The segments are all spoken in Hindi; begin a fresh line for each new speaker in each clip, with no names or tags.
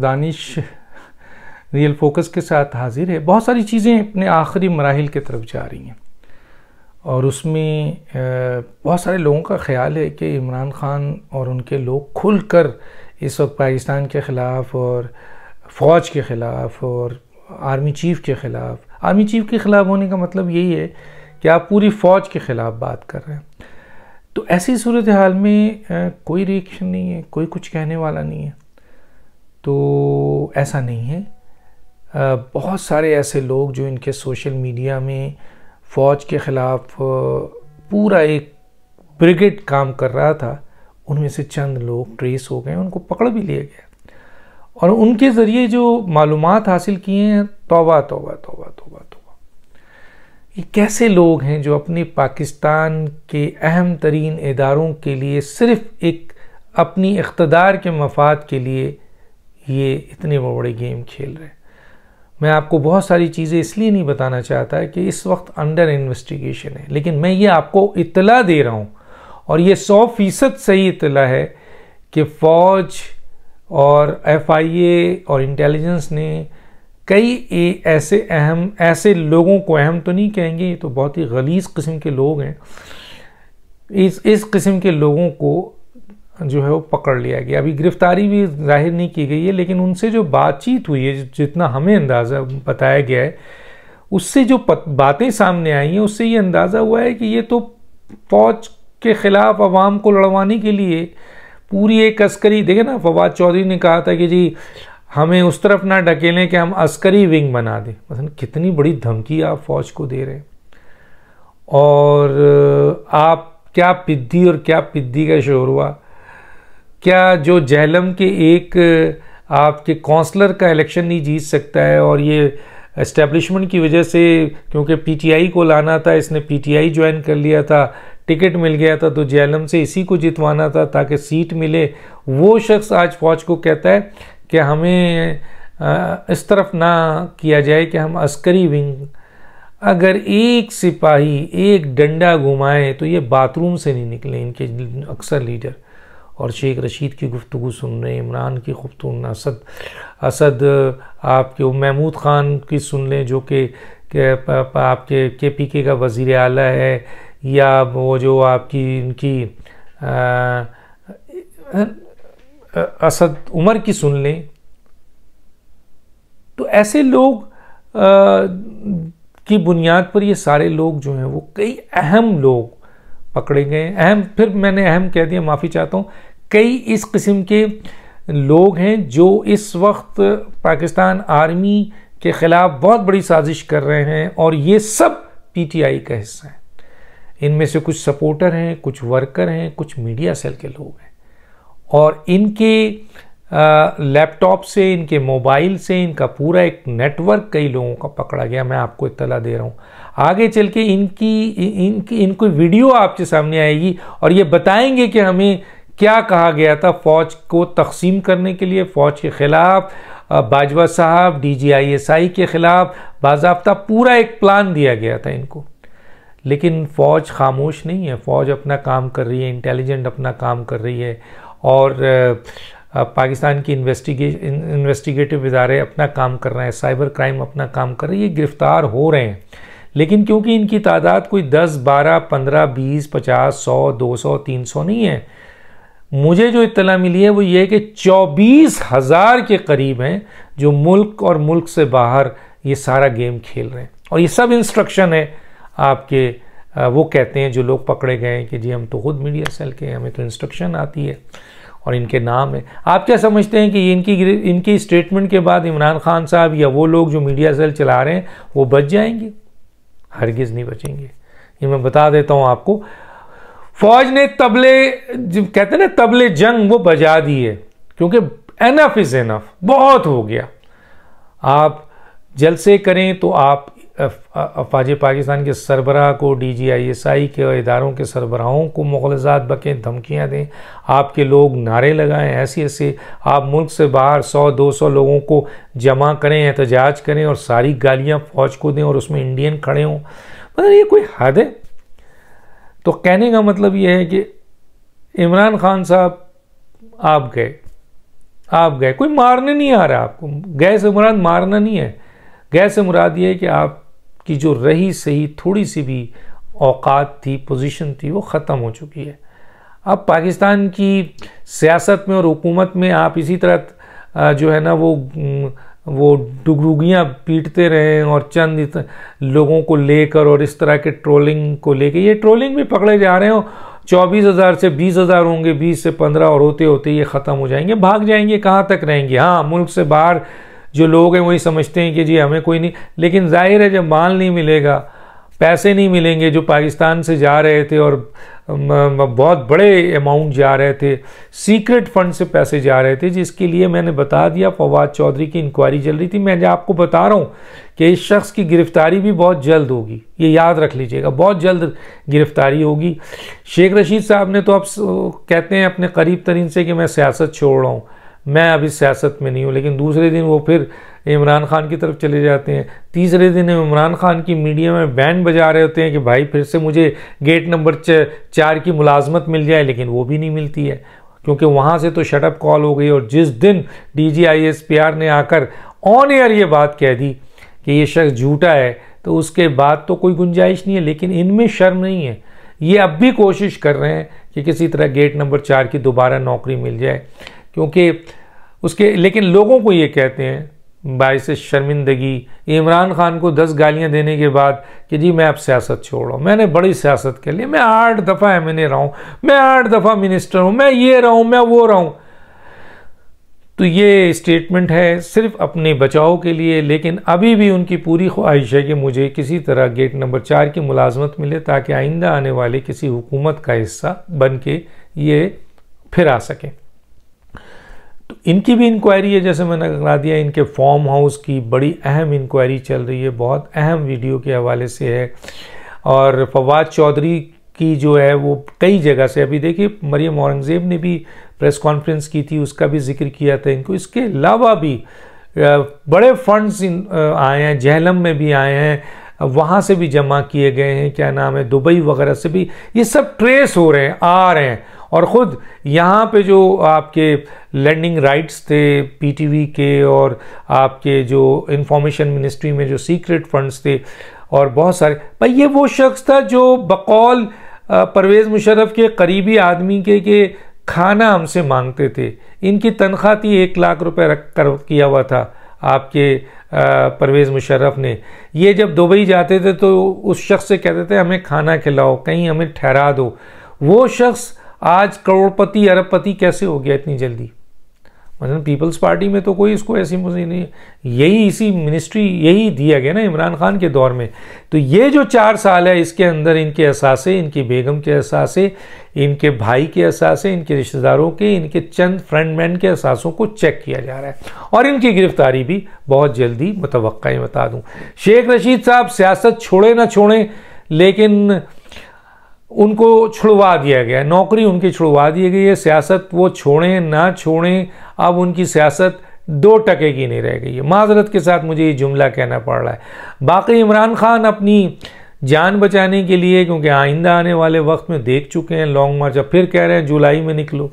दानिश रियल फोकस के साथ हाजिर है बहुत सारी चीज़ें अपने आखिरी मराहल की तरफ जा रही हैं और उसमें बहुत सारे लोगों का ख्याल है कि इमरान ख़ान और उनके लोग खुल कर इस वक्त पाकिस्तान के ख़िलाफ़ और फ़ौज के ख़िलाफ़ और आर्मी चीफ़ के ख़िलाफ़ आर्मी चीफ़ के ख़िलाफ़ होने का मतलब यही है कि आप पूरी फ़ौज के ख़िलाफ़ बात कर रहे हैं तो ऐसी सूरत हाल में कोई रिएक्शन नहीं है कोई कुछ कहने वाला नहीं है तो ऐसा नहीं है बहुत सारे ऐसे लोग जो इनके सोशल मीडिया में फ़ौज के ख़िलाफ़ पूरा एक ब्रिगेड काम कर रहा था उनमें से चंद लोग ट्रेस हो गए उनको पकड़ भी लिया गया और उनके ज़रिए जो मालूम हासिल किए हैं तोबा तोबा तोबा तोबा तोबा ये कैसे लोग हैं जो अपने पाकिस्तान के अहम तरीन इदारों के लिए सिर्फ़ एक अपनी इकतदार के मफाद के लिए ये इतने बड़े गेम खेल रहे हैं मैं आपको बहुत सारी चीज़ें इसलिए नहीं बताना चाहता कि इस वक्त अंडर इन्वेस्टिगेशन है लेकिन मैं ये आपको इतला दे रहा हूँ और ये सौ फीसद सही इतला है कि फ़ौज और एफआईए और इंटेलिजेंस ने कई ऐसे अहम ऐसे लोगों को अहम तो नहीं कहेंगे ये तो बहुत ही गलीज किस्म के लोग हैं इस इस किस्म के लोगों को जो है वो पकड़ लिया गया अभी गिरफ्तारी भी जाहिर नहीं की गई है लेकिन उनसे जो बातचीत हुई है जितना हमें अंदाज़ा बताया गया है उससे जो बातें सामने आई हैं उससे ये अंदाज़ा हुआ है कि ये तो फौज के ख़िलाफ़ आवाम को लड़वाने के लिए पूरी एक अस्करी देखे ना फवाद चौधरी ने कहा था कि जी हमें उस तरफ ना ढकेलें कि हम अस्करी विंग बना दें मतलब कितनी बड़ी धमकी आप फौज को दे रहे हैं और आप क्या पिद्दी और क्या पिद्दी का शोर हुआ क्या जो जहलम के एक आपके काउंसलर का इलेक्शन नहीं जीत सकता है और ये इस्टेब्लिशमेंट की वजह से क्योंकि पीटीआई को लाना था इसने पीटीआई ज्वाइन कर लिया था टिकट मिल गया था तो जैलम से इसी को जितवाना था ताकि सीट मिले वो शख्स आज फौज को कहता है कि हमें इस तरफ ना किया जाए कि हम अस्करी विंग अगर एक सिपाही एक डंडा घुमाए तो ये बाथरूम से नहीं निकले इनके अक्सर लीडर और शेख रशीद की गुफ्तु सुन लें इमरान की गुफ्तु असद असद आपके महमूद ख़ान की सुन लें जो कि आपके के पी के का वज़ी अला है या वो जो आपकी इनकी आ, असद उमर की सुन लें तो ऐसे लोग आ, की बुनियाद पर ये सारे लोग जो हैं वो कई अहम लोग पकड़े गए अहम फिर मैंने अहम कह दिया माफ़ी चाहता हूँ कई इस किस्म के लोग हैं जो इस वक्त पाकिस्तान आर्मी के ख़िलाफ़ बहुत बड़ी साजिश कर रहे हैं और ये सब पीटीआई का हिस्सा हैं इनमें से कुछ सपोर्टर हैं कुछ वर्कर हैं कुछ मीडिया सेल के लोग हैं और इनके लैपटॉप से इनके मोबाइल से इनका पूरा एक नेटवर्क कई लोगों का पकड़ा गया मैं आपको इतला दे रहा हूँ आगे चल के इनकी इनकी इनको वीडियो आपके सामने आएगी और ये बताएंगे कि हमें क्या कहा गया था फौज को तकसीम करने के लिए फौज के ख़िलाफ़ बाजवा साहब डीजीआईएसआई के ख़िलाफ़ बाबा पूरा एक प्लान दिया गया था इनको लेकिन फ़ौज खामोश नहीं है फ़ौज अपना काम कर रही है इंटेलिजेंट अपना काम कर रही है और पाकिस्तान की इन्वेस्टिगे इन्वेस्टिगेटिव इदारे अपना काम कर रहे हैं साइबर क्राइम अपना काम कर रही है गिरफ़्तार हो रहे हैं लेकिन क्योंकि इनकी तादाद कोई 10, 12, 15, 20, 50, 100, 200, 300 नहीं है मुझे जो इतला मिली है वो ये कि चौबीस हज़ार के करीब हैं जो मुल्क और मुल्क से बाहर ये सारा गेम खेल रहे हैं और ये सब इंस्ट्रक्शन है आपके वो कहते हैं जो लोग पकड़े गए हैं कि जी हम तो खुद मीडिया सेल के हैं हमें तो इंस्ट्रक्शन आती है और इनके नाम है आप क्या समझते हैं कि इनकी इनकी स्टेटमेंट के बाद इमरान खान साहब या वो लोग जो मीडिया सेल चला रहे हैं वो बच जाएंगे हरगिज़ नहीं बचेंगे ये मैं बता देता हूँ आपको फौज ने तबले जब कहते हैं ना तबले जंग वो बजा दिए क्योंकि एनफ इज एनफ बहुत हो गया आप जलसे करें तो आप अफवाज पाकिस्तान के सरबराह को D G I S I के इदारों के सरबराहों को मुगलजात बकें धमकियाँ दें आपके लोग नारे लगाएं ऐसे ऐसे आप मुल्क से बाहर सौ दो सौ लोगों को जमा करें एहतजाज करें और सारी गालियाँ फौज को दें और उसमें इंडियन खड़े हों मतलब ये कोई हद है तो कहने का मतलब ये है कि इमरान खान साहब आप गए आप गए कोई मारने नहीं आ रहा आपको गए से मुराद मारना नहीं है गए से मुराद ये है कि आपकी जो रही सही थोड़ी सी भी औकात थी पोजीशन थी वो ख़त्म हो चुकी है अब पाकिस्तान की सियासत में और हुकूमत में आप इसी तरह जो है ना वो वो डुगडुगियाँ पीटते रहे और चंद लोगों को लेकर और इस तरह के ट्रोलिंग को लेकर ये ट्रोलिंग भी पकड़े जा रहे हो चौबीस हज़ार से बीस हज़ार होंगे बीस से पंद्रह और होते होते ये ख़त्म हो जाएंगे भाग जाएंगे कहाँ तक रहेंगे हाँ मुल्क से बाहर जो लोग हैं वही समझते हैं कि जी हमें कोई नहीं लेकिन जाहिर है जब माल नहीं मिलेगा पैसे नहीं मिलेंगे जो पाकिस्तान से जा रहे थे और बहुत बड़े अमाउंट जा रहे थे सीक्रेट फंड से पैसे जा रहे थे जिसके लिए मैंने बता दिया फवाद चौधरी की इंक्वायरी चल रही थी मैं आपको बता रहा हूँ कि इस शख्स की गिरफ्तारी भी बहुत जल्द होगी ये याद रख लीजिएगा बहुत जल्द गिरफ्तारी होगी शेख रशीद साहब ने तो आप कहते हैं अपने करीब तरीन से कि मैं सियासत छोड़ रहा हूँ मैं अभी सियासत में नहीं हूँ लेकिन दूसरे दिन वो फिर इमरान खान की तरफ चले जाते हैं तीसरे दिन इमरान खान की मीडिया में बैंड बजा रहे होते हैं कि भाई फिर से मुझे गेट नंबर चार की मुलाजमत मिल जाए लेकिन वो भी नहीं मिलती है क्योंकि वहाँ से तो शटअप कॉल हो गई और जिस दिन D G I S P R ने आकर ऑन एयर ये बात कह दी कि ये शख्स झूठा है तो उसके बाद तो कोई गुंजाइश नहीं है लेकिन इनमें शर्म नहीं है ये अब भी कोशिश कर रहे हैं कि किसी तरह गेट नंबर चार की दोबारा नौकरी मिल जाए क्योंकि उसके लेकिन लोगों को ये कहते हैं बायस शर्मिंदगी इमरान खान को दस गालियां देने के बाद कि जी मैं अब सियासत छोड़ रहा हूँ मैंने बड़ी सियासत कर ली मैं आठ दफ़ा एम एन ए रहा हूँ मैं आठ दफ़ा मिनिस्टर हूँ मैं ये रहा हूँ मैं वो रहा हूँ तो ये स्टेटमेंट है सिर्फ अपने बचाव के लिए लेकिन अभी भी उनकी पूरी ख्वाहिश है कि मुझे किसी तरह गेट नंबर चार की मुलाजमत मिले ताकि आइंदा आने वाले किसी हुकूमत का हिस्सा बन के ये फिर आ सकें इनकी भी इंक्वायरी है जैसे मैंने करा दिया इनके फॉर्म हाउस की बड़ी अहम इंक्वायरी चल रही है बहुत अहम वीडियो के हवाले से है और फवाद चौधरी की जो है वो कई जगह से अभी देखिए मरियम औरंगज़ेब ने भी प्रेस कॉन्फ्रेंस की थी उसका भी जिक्र किया था इनको इसके अलावा भी बड़े फंड्स आए हैं जहलम में भी आए हैं वहाँ से भी जमा किए गए हैं क्या नाम है दुबई वगैरह से भी ये सब ट्रेस हो रहे हैं आ रहे हैं और ख़ुद यहाँ पे जो आपके लैंडिंग राइट्स थे पीटीवी के और आपके जो इंफॉर्मेशन मिनिस्ट्री में जो सीक्रेट फंड्स थे और बहुत सारे भाई ये वो शख्स था जो बकौल परवेज़ मुशर्रफ के करीबी आदमी के के खाना हमसे मांगते थे इनकी तनख्वाह थी एक लाख रुपए रख कर किया हुआ था आपके परवेज़ मुशर्रफ ने ये जब दुबई जाते थे तो उस शख्स से कहते थे हमें खाना खिलाओ कहीं हमें ठहरा दो वो शख्स आज करोड़पति अरबपति कैसे हो गया इतनी जल्दी मतलब पीपल्स पार्टी में तो कोई इसको ऐसी मुझे नहीं यही इसी मिनिस्ट्री यही दिया गया ना इमरान खान के दौर में तो ये जो चार साल है इसके अंदर इनके असासे इनकी बेगम के असासे इनके भाई के असासे इनके रिश्तेदारों के इनके चंद मैन के असासों को चेक किया जा रहा है और इनकी गिरफ्तारी भी बहुत जल्दी मुतव बता दूँ शेख रशीद साहब सियासत छोड़े ना छोड़ें लेकिन उनको छुड़वा दिया गया नौकरी उनकी छुड़वा दी गई है सियासत वो छोड़ें ना छोड़ें अब उनकी सियासत दो टके की नहीं रह गई है माजरत के साथ मुझे ये जुमला कहना पड़ रहा है बाकी इमरान खान अपनी जान बचाने के लिए क्योंकि आइंदा आने वाले वक्त में देख चुके हैं लॉन्ग मार्च अब फिर कह रहे हैं जुलाई में निकलो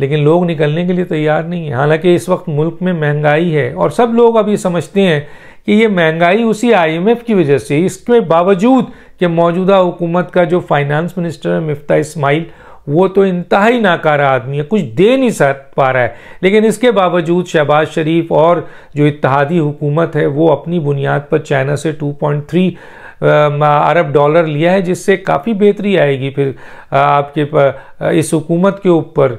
लेकिन लोग निकलने के लिए तैयार नहीं है हालांकि इस वक्त मुल्क में महंगाई है और सब लोग अब ये समझते हैं कि ये महंगाई उसी आईएमएफ की वजह से इसके बावजूद कि मौजूदा हुकूमत का जो फाइनेंस मिनिस्टर है मफ्ता इसमाइल वो तो इंतहाई नाकारा आदमी है कुछ दे नहीं सक पा रहा है लेकिन इसके बावजूद शहबाज शरीफ और जो इतिहादी हुकूमत है वो अपनी बुनियाद पर चाइना से 2.3 अरब डॉलर लिया है जिससे काफ़ी बेहतरी आएगी फिर आपके इस हुकूमत के ऊपर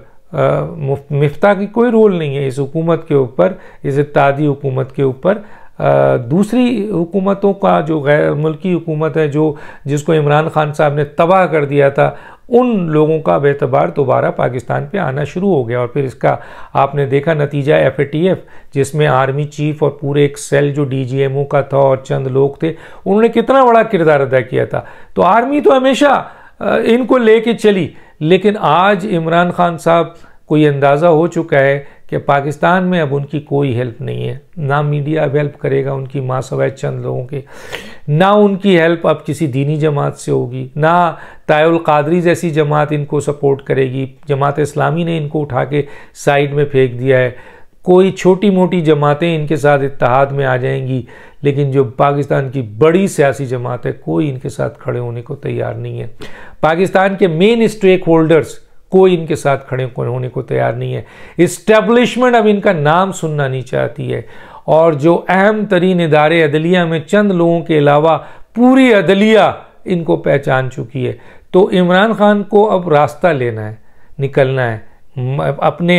मफ्ता की कोई रोल नहीं है इस हुकूमत के ऊपर इस इतिहादी हुकूमत के ऊपर दूसरी हुकूमतों का जो गैर मुल्की हुकूमत है जो जिसको इमरान खान साहब ने तबाह कर दिया था उन लोगों का बेतबार दोबारा पाकिस्तान पे आना शुरू हो गया और फिर इसका आपने देखा नतीजा एफ ए टी एफ जिसमें आर्मी चीफ और पूरे एक सेल जो डी जी एम ओ का था और चंद लोग थे उन्होंने कितना बड़ा किरदार अदा किया था तो आर्मी तो हमेशा इनको ले चली लेकिन आज इमरान खान साहब को ये अंदाज़ा हो चुका है कि पाकिस्तान में अब उनकी कोई हेल्प नहीं है ना मीडिया अब हेल्प करेगा उनकी माँ सवैत चंद लोगों के ना उनकी हेल्प अब किसी दीनी जमात से होगी ना तायुल कादरी जैसी जमात इनको सपोर्ट करेगी जमात इस्लामी ने इनको उठा के साइड में फेंक दिया है कोई छोटी मोटी जमातें इनके साथ इतिहाद में आ जाएंगी लेकिन जो पाकिस्तान की बड़ी सियासी जमात है कोई इनके साथ खड़े होने को तैयार नहीं है पाकिस्तान के मेन स्टेक होल्डर्स कोई इनके साथ खड़े होने को तैयार नहीं है इस्टेब्लिशमेंट अब इनका नाम सुनना नहीं चाहती है और जो अहम तरीन इदारे अदलिया में चंद लोगों के अलावा पूरी अदलिया इनको पहचान चुकी है तो इमरान खान को अब रास्ता लेना है निकलना है अपने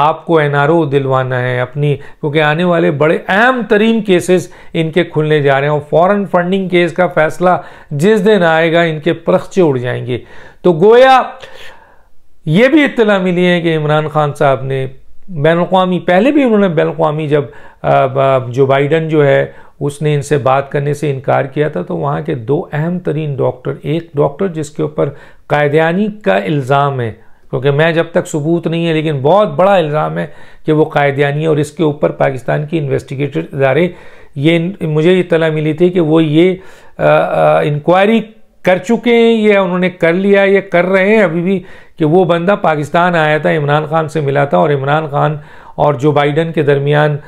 आप को एन दिलवाना है अपनी क्योंकि आने वाले बड़े अहम तरीन केसेस इनके खुलने जा रहे हैं और फॉरेन फंडिंग केस का फैसला जिस दिन आएगा इनके प्रखचे उड़ जाएंगे तो गोया ये भी इतला मिली है कि इमरान खान साहब ने बैन अवी पहले भी उन्होंने बैन अवी जब जो बाइडन जो है उसने इनसे बात करने से इनकार किया था तो वहाँ के दो अहम तरीन डॉक्टर एक डॉक्टर जिसके ऊपर कायदानी का इल्ज़ाम है क्योंकि मैं जब तक सबूत नहीं है लेकिन बहुत बड़ा इल्ज़ाम है कि वो कायदानी और इसके ऊपर पाकिस्तान की इन्वेस्टिगेटर इदारे ये मुझे इतला मिली थी कि वो ये इंक्वायरी कर चुके हैं ये उन्होंने कर लिया ये कर रहे हैं अभी भी कि वो बंदा पाकिस्तान आया था इमरान खान से मिला था और इमरान खान और जो बाइडन के दरमियान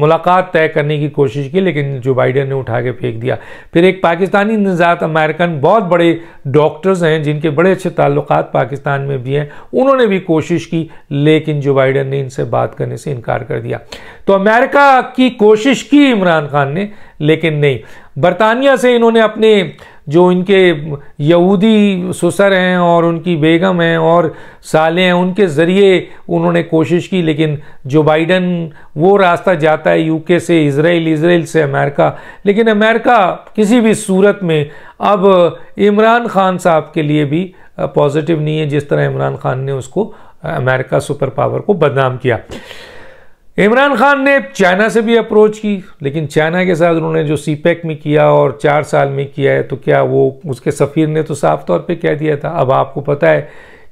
मुलाकात तय करने की कोशिश की लेकिन जो बाइडन ने उठा के फेंक दिया फिर एक पाकिस्तानी निजात अमेरिकन बहुत बड़े डॉक्टर्स हैं जिनके बड़े अच्छे ताल्लुक पाकिस्तान में भी हैं उन्होंने भी कोशिश की लेकिन जो बाइडन ने इनसे बात करने से इनकार कर दिया तो अमेरिका की कोशिश की इमरान खान ने लेकिन नहीं बरतानिया से इन्होंने अपने जो इनके यहूदी सुसर हैं और उनकी बेगम हैं और साले हैं उनके ज़रिए उन्होंने कोशिश की लेकिन जो बाइडन वो रास्ता जाता है यूके से इसराइल इसराइल से अमेरिका लेकिन अमेरिका किसी भी सूरत में अब इमरान खान साहब के लिए भी पॉजिटिव नहीं है जिस तरह इमरान खान ने उसको अमेरिका सुपर पावर को बदनाम किया इमरान खान ने चाइना से भी अप्रोच की लेकिन चाइना के साथ उन्होंने जो सी e में किया और चार साल में किया है तो क्या वो उसके सफ़ीर ने तो साफ तौर पे कह दिया था अब आपको पता है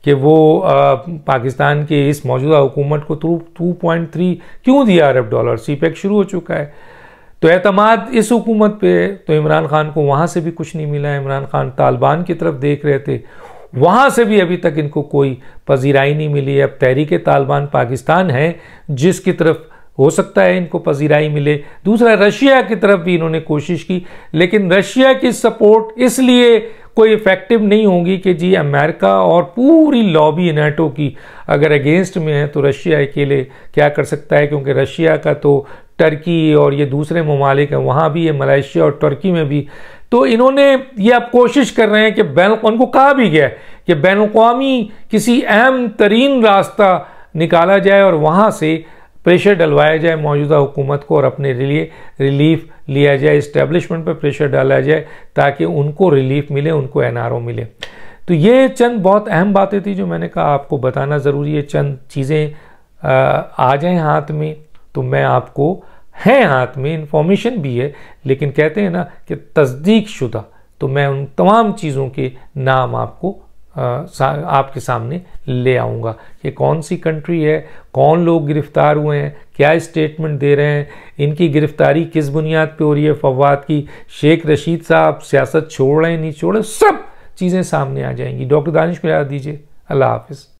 कि वो आ, पाकिस्तान के इस मौजूदा हुकूमत को टू पॉइंट थ्री क्यों दिया अरब डॉलर सी e शुरू हो चुका है तो अतमाद इस हुकूमत पे तो इमरान खान को वहाँ से भी कुछ नहीं मिला इमरान खान तालिबान की तरफ देख रहे थे वहाँ से भी अभी तक इनको कोई पजीराई नहीं मिली अब तहरीक तालिबान पाकिस्तान है जिसकी तरफ हो सकता है इनको पजीराई मिले दूसरा रशिया की तरफ भी इन्होंने कोशिश की लेकिन रशिया की सपोर्ट इसलिए कोई इफ़ेक्टिव नहीं होगी कि जी अमेरिका और पूरी लॉबी नेटो की अगर अगेंस्ट में है तो रशिया अकेले क्या कर सकता है क्योंकि रशिया का तो टर्की और ये दूसरे ममालिक हैं वहाँ भी ये मलेशिया और टर्की में भी तो इन्होंने ये अब कोशिश कर रहे हैं कि बैन उनको कहा भी गया कि बैन अवी किसी अहम तरीन रास्ता निकाला जाए और वहाँ से प्रेशर डलवाया जाए मौजूदा हुकूमत को और अपने लिए रिलीफ लिया जाए इस्टेब्लिशमेंट पर प्रेशर डाला जाए ताकि उनको रिलीफ मिले उनको एन मिले तो ये चंद बहुत अहम बातें थी जो मैंने कहा आपको बताना ज़रूरी है चंद चीज़ें आ जाएँ हाथ में तो मैं आपको हैं हाथ में इंफॉर्मेशन भी है लेकिन कहते हैं ना कि तस्दीक शुदा तो मैं उन तमाम चीज़ों के नाम आपको आ, आपके सामने ले आऊँगा कि कौन सी कंट्री है कौन लोग गिरफ्तार हुए हैं क्या स्टेटमेंट दे रहे हैं इनकी गिरफ्तारी किस बुनियाद पे हो रही है फवाद की शेख रशीद साहब सियासत छोड़ रहे हैं नहीं छोड़ रहे सब चीज़ें सामने आ जाएंगी डॉक्टर दानिश को याद दीजिए अल्लाह हाफिज़